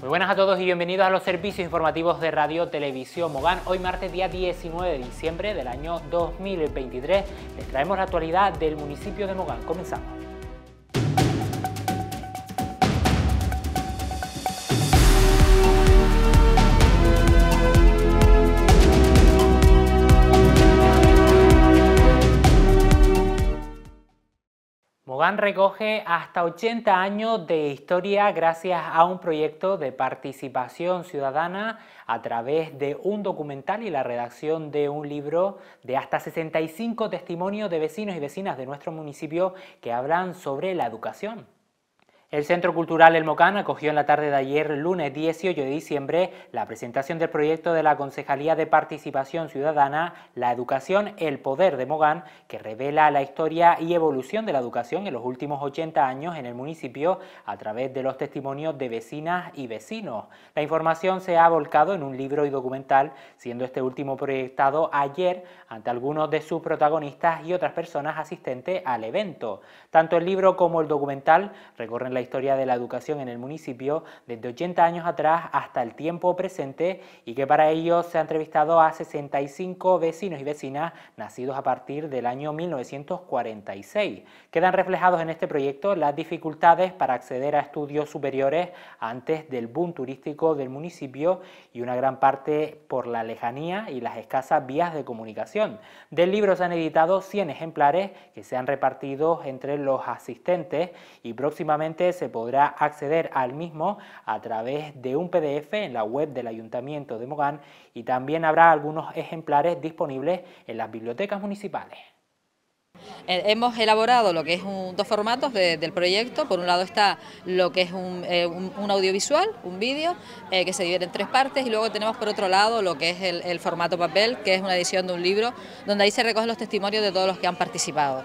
Muy buenas a todos y bienvenidos a los servicios informativos de Radio Televisión Mogán. Hoy martes día 19 de diciembre del año 2023 les traemos la actualidad del municipio de Mogán. Comenzamos. Mogán recoge hasta 80 años de historia gracias a un proyecto de participación ciudadana a través de un documental y la redacción de un libro de hasta 65 testimonios de vecinos y vecinas de nuestro municipio que hablan sobre la educación. El Centro Cultural El Mocán acogió en la tarde de ayer, lunes 18 de diciembre, la presentación del proyecto de la Concejalía de Participación Ciudadana, La Educación, el Poder de Mogán, que revela la historia y evolución de la educación en los últimos 80 años en el municipio a través de los testimonios de vecinas y vecinos. La información se ha volcado en un libro y documental, siendo este último proyectado ayer ante algunos de sus protagonistas y otras personas asistentes al evento. Tanto el libro como el documental recorren la historia de la educación en el municipio desde 80 años atrás hasta el tiempo presente y que para ello se ha entrevistado a 65 vecinos y vecinas nacidos a partir del año 1946. Quedan reflejados en este proyecto las dificultades para acceder a estudios superiores antes del boom turístico del municipio y una gran parte por la lejanía y las escasas vías de comunicación. Del libro se han editado 100 ejemplares que se han repartido entre los asistentes y próximamente se podrá acceder al mismo a través de un PDF en la web del Ayuntamiento de Mogán y también habrá algunos ejemplares disponibles en las bibliotecas municipales. Eh, hemos elaborado lo que es un, dos formatos del proyecto. Por un lado está lo que es un, eh, audiovisual, un vídeo, eh, que se divide en tres partes y luego tenemos por otro lado lo que es el, formato papel, que es una edición de un libro, donde ahí se recogen los testimonios de todos los que han participado.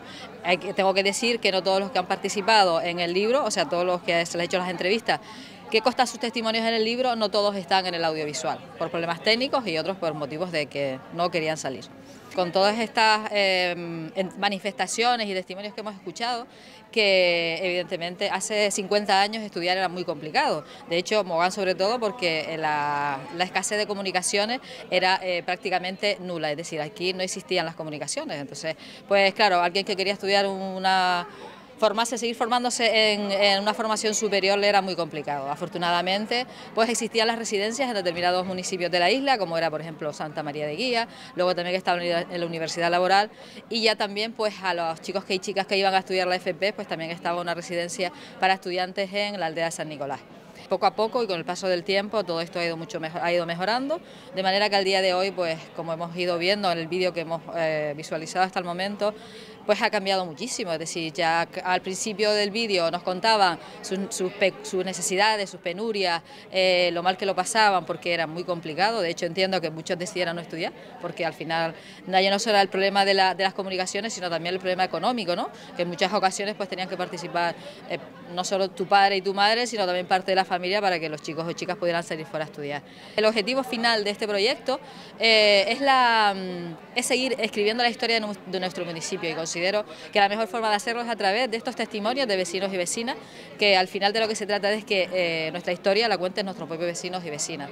tengo que decir que no todos los que han participado en el libro, o sea, todos los que se han hecho las entrevistas, que costan sus testimonios en el libro, no todos están en el audiovisual, por problemas técnicos y otros por motivos de que no querían salir. Con todas estas em, manifestaciones y testimonios que hemos escuchado, que evidentemente hace 50 años estudiar era muy complicado. De hecho, Mogán sobre todo porque eh, la, escasez de comunicaciones era eh, prácticamente nula, es decir, aquí no existían las comunicaciones. Entonces, pues claro, alguien que quería estudiar una formarse, seguir formándose en, una formación superior le era muy complicado. Afortunadamente, pues existían las residencias en determinados municipios de la isla, como era, por ejemplo, Santa María de Guía, luego también que estaba en la Universidad Laboral, y ya también, pues, a los chicos que y chicas que iban a estudiar la FP, pues también estaba una residencia para estudiantes en la aldea de San Nicolás poco a poco y con el paso del tiempo todo esto ha ido, mucho ha ido mejorando, de manera que al día de hoy, pues como hemos ido viendo en el vídeo que hemos eh, visualizado hasta el momento, pues ha cambiado muchísimo, es decir, ya al principio del vídeo nos contaban sus, necesidades, sus penurias, eh, lo mal que lo pasaban porque era muy complicado, de hecho entiendo que muchos decidieran no estudiar, porque al final no solo era el problema de, las comunicaciones, sino también el problema económico, ¿no? que en muchas ocasiones pues tenían que participar eh, no solo tu padre y tu madre, sino también parte de la familia para que los chicos o chicas pudieran salir fuera a estudiar. El objetivo final de este proyecto eh, es, mm, es seguir escribiendo la historia de, nuestro municipio y considero que la mejor forma de hacerlo es a través de estos testimonios de vecinos y vecinas, que al final de lo que se trata es que eh, nuestra historia la cuenten nuestros propios vecinos y vecinas.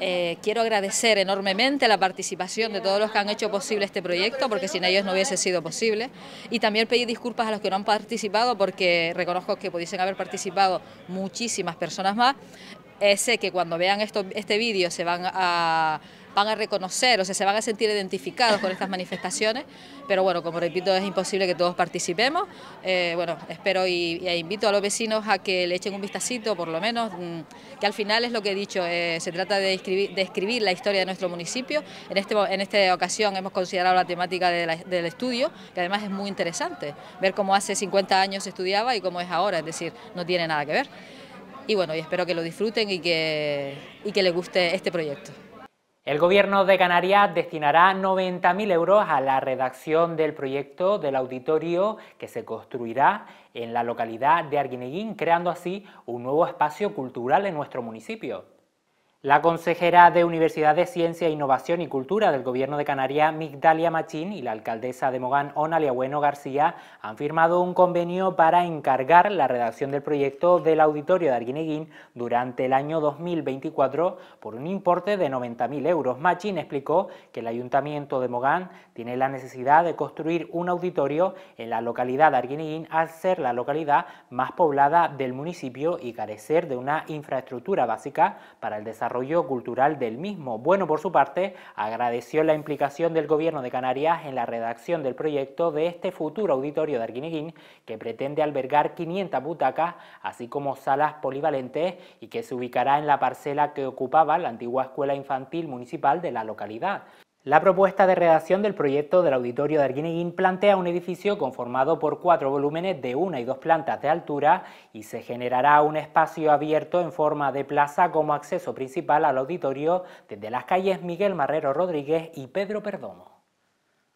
Eh, quiero agradecer enormemente la participación de todos los que han hecho posible este proyecto, porque sin ellos no hubiese sido posible. Y también pedir disculpas a los que no han participado, porque reconozco que pudiesen haber participado muchísimas personas más. Eh, sé que cuando vean esto, este vídeo se van a van a reconocer, o sea, se van a sentir identificados con estas manifestaciones, pero bueno, como repito, es imposible que todos participemos. Eh, bueno, espero y, e invito a los vecinos a que le echen un vistacito, por lo menos, mm, que al final es lo que he dicho, eh, se trata de escribir, la historia de nuestro municipio. En, este, en esta ocasión hemos considerado la temática del estudio, que además es muy interesante, ver cómo hace 50 años se estudiaba y cómo es ahora, es decir, no tiene nada que ver. Y bueno, y espero que lo disfruten y que, y que les guste este proyecto. El Gobierno de Canarias destinará 90.000 euros a la redacción del proyecto del auditorio que se construirá en la localidad de Arguineguín, creando así un nuevo espacio cultural en nuestro municipio. La consejera de Universidad de Ciencia, Innovación y Cultura del Gobierno de Canarias, Migdalia Machín, y la alcaldesa de Mogán, Onalia Bueno García, han firmado un convenio para encargar la redacción del proyecto del Auditorio de Arguineguín durante el año 2024 por un importe de 90.000 euros. Machín explicó que el Ayuntamiento de Mogán tiene la necesidad de construir un auditorio en la localidad de Arguineguín al ser la localidad más poblada del municipio y carecer de una infraestructura básica para el desarrollo cultural del mismo. Bueno, por su parte, agradeció la implicación del Gobierno de Canarias en la redacción del proyecto de este futuro auditorio de Arguineguín, que pretende albergar 500 butacas, así como salas polivalentes, y que se ubicará en la parcela que ocupaba la antigua escuela infantil municipal de la localidad. La propuesta de redacción del proyecto del Auditorio de Arguineguín plantea un edificio conformado por cuatro volúmenes de una y dos plantas de altura y se generará un espacio abierto en forma de plaza como acceso principal al auditorio desde las calles Miguel Marrero Rodríguez y Pedro Perdomo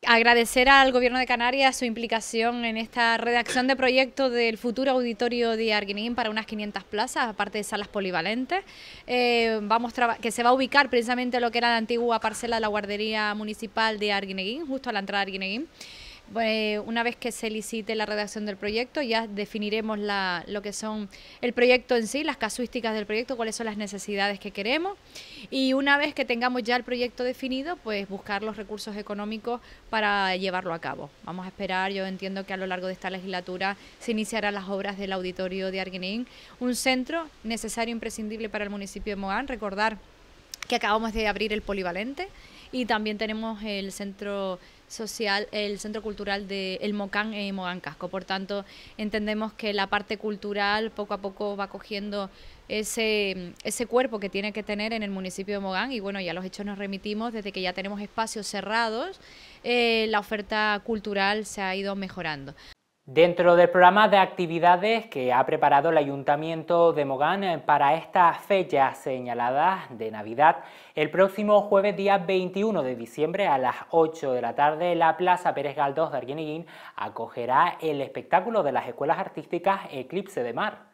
agradecer al Gobierno de Canarias su implicación en esta redacción de proyecto del futuro auditorio de Arguineguín para unas 500 plazas, aparte de salas polivalentes, eh, vamos que se va a ubicar precisamente lo que era la antigua parcela de la guardería municipal de Arguineguín, justo a la entrada de Arguineguín. Eh, una vez que se licite la redacción del proyecto, ya definiremos lo que son el proyecto en sí, las casuísticas del proyecto, cuáles son las necesidades que queremos. Y una vez que tengamos ya el proyecto definido, pues buscar los recursos económicos para llevarlo a cabo. Vamos a esperar, yo entiendo que a lo largo de esta legislatura se iniciarán las obras del auditorio de Arguenín. un centro necesario, e imprescindible para el municipio de Moán. Recordar que acabamos de abrir el polivalente y también tenemos el centro social, el Centro Cultural de El Mocán y eh, Mogán Casco. Por tanto, entendemos que la parte cultural poco a poco va cogiendo ese, ese cuerpo que tiene que tener en el municipio de Mogán y bueno, ya los hechos nos remitimos desde que ya tenemos espacios cerrados, eh, la oferta cultural se ha ido mejorando. Dentro del programa de actividades que ha preparado el Ayuntamiento de Mogán eh, para estas fechas señaladas de Navidad, el próximo jueves día 21 de diciembre a las 8 de la tarde, la Plaza Pérez Galdós de Arguineguín acogerá el espectáculo de las escuelas artísticas Eclipse de Mar.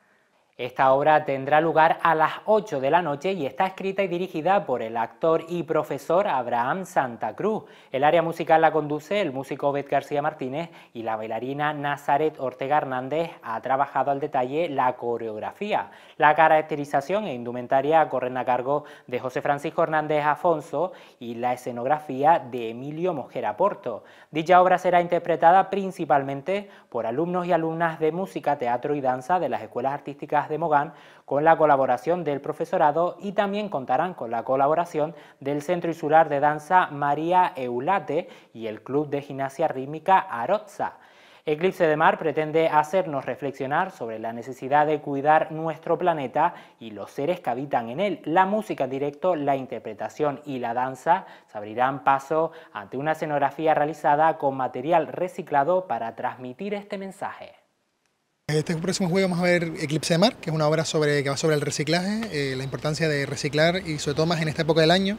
Esta obra tendrá lugar a las 8 de la noche y está escrita y dirigida por el actor y profesor Abraham Santa Cruz. El área musical la conduce el músico Bet García Martínez y la bailarina Nazaret Ortega Hernández ha trabajado al detalle la coreografía. La caracterización e indumentaria corren a cargo de José Francisco Hernández Afonso y la escenografía de Emilio Mojera Porto. Dicha obra será interpretada principalmente por alumnos y alumnas de música, teatro y danza de las escuelas artísticas de Mogán con la colaboración del profesorado y también contarán con la colaboración del Centro Insular de Danza María Eulate y el Club de Gimnasia Rítmica Arozza. Eclipse de Mar pretende hacernos reflexionar sobre la necesidad de cuidar nuestro planeta y los seres que habitan en él. La música directo, la interpretación y la danza se abrirán paso ante una escenografía realizada con material reciclado para transmitir este mensaje. Este próximo jueves vamos a ver Eclipse de Mar, que es una obra sobre, que va sobre el reciclaje, eh, la importancia de reciclar y sobre todo más en esta época del año,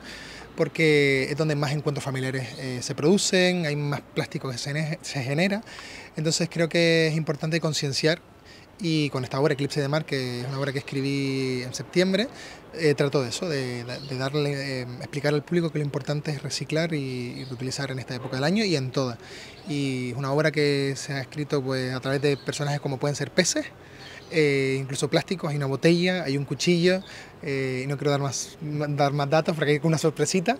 porque es donde más encuentros familiares eh, se producen, hay más plástico que se, se genera. Entonces creo que es importante concienciar y con esta obra Eclipse de Mar, que es una obra que escribí en septiembre, eh, trato de eso, de, darle, eh, explicar al público que lo importante es reciclar y, reutilizar en esta época del año y en toda Y es una obra que se ha escrito pues, a través de personajes como pueden ser peces, eh, incluso plásticos, hay una botella, hay un cuchillo, eh, y no quiero dar más, dar más datos porque hay una sorpresita.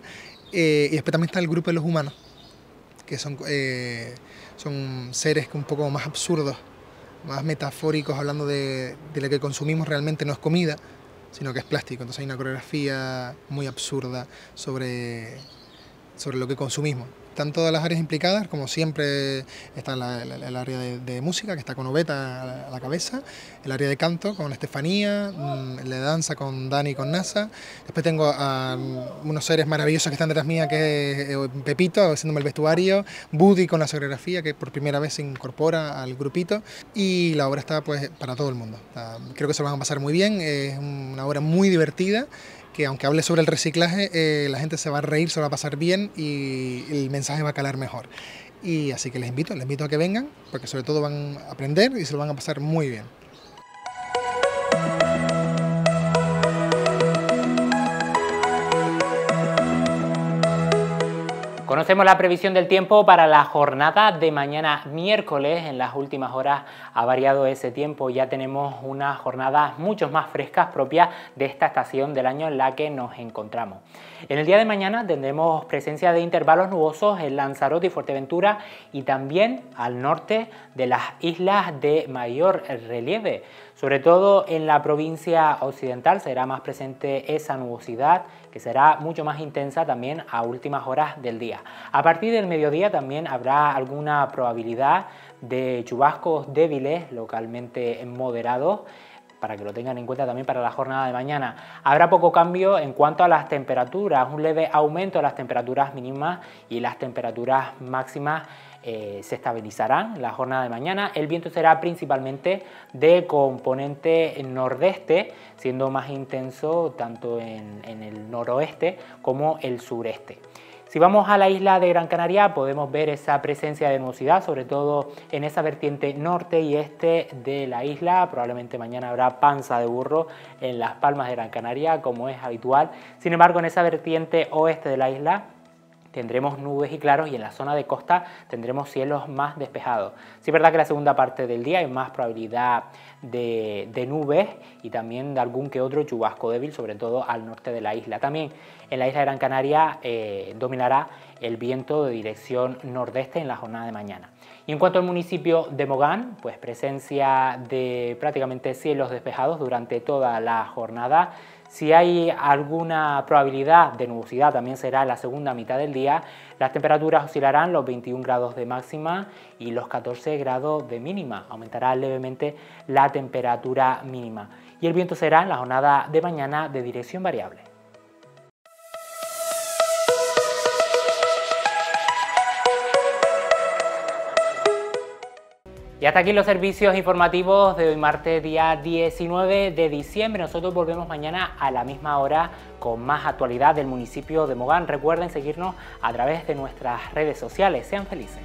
y después también está el grupo de los humanos, que son, son seres un poco más absurdos más metafóricos, hablando de, lo que consumimos realmente no es comida, sino que es plástico. Entonces hay una coreografía muy absurda sobre, sobre lo que consumimos están todas las áreas implicadas, como siempre está el área de, música, que está con Obeta a la, cabeza, el área de canto con Estefanía, mm, la danza con Dani y con NASA, después tengo a, unos seres maravillosos que están detrás mía, que es eh, Pepito haciéndome el vestuario, Buddy con la coreografía, que por primera vez se incorpora al grupito, y la obra está pues para todo el mundo. Ah, creo que se lo van a pasar muy bien, es una obra muy divertida, que aunque hable sobre el reciclaje, eh, la gente se va a reír, se va a pasar bien y el mensaje va a calar mejor. Y así que les invito, les invito a que vengan, porque sobre todo van a aprender y se lo van a pasar muy bien. Conocemos la previsión del tiempo para la jornada de mañana miércoles. En las últimas horas ha variado ese tiempo. Ya tenemos unas jornadas mucho más frescas propias de esta estación del año en la que nos encontramos. En el día de mañana tendremos presencia de intervalos nubosos en Lanzarote y Fuerteventura y también al norte de las islas de mayor relieve. Sobre todo en la provincia occidental será más presente esa nubosidad que será mucho más intensa también a últimas horas del día. A partir del mediodía también habrá alguna probabilidad de chubascos débiles, localmente moderados para que lo tengan en cuenta también para la jornada de mañana. Habrá poco cambio en cuanto a las temperaturas, un leve aumento de las temperaturas mínimas y las temperaturas máximas eh, se estabilizarán la jornada de mañana. El viento será principalmente de componente nordeste, siendo más intenso tanto en, el noroeste como el sureste. Si vamos a la isla de Gran Canaria podemos ver esa presencia de nubosidad, sobre todo en esa vertiente norte y este de la isla. Probablemente mañana habrá panza de burro en las palmas de Gran Canaria, como es habitual. Sin embargo, en esa vertiente oeste de la isla tendremos nubes y claros y en la zona de costa tendremos cielos más despejados. Sí es verdad que la segunda parte del día hay más probabilidad de, nubes y también de algún que otro chubasco débil, sobre todo al norte de la isla. También en la isla de Gran Canaria eh, dominará el viento de dirección nordeste en la jornada de mañana. Y en cuanto al municipio de Mogán, pues presencia de prácticamente cielos despejados durante toda la jornada si hay alguna probabilidad de nubosidad, también será la segunda mitad del día, las temperaturas oscilarán los 21 grados de máxima y los 14 grados de mínima. Aumentará levemente la temperatura mínima. Y el viento será en la jornada de mañana de dirección variable. Y hasta aquí los servicios informativos de hoy martes día 19 de diciembre. Nosotros volvemos mañana a la misma hora con más actualidad del municipio de Mogán. Recuerden seguirnos a través de nuestras redes sociales. Sean felices.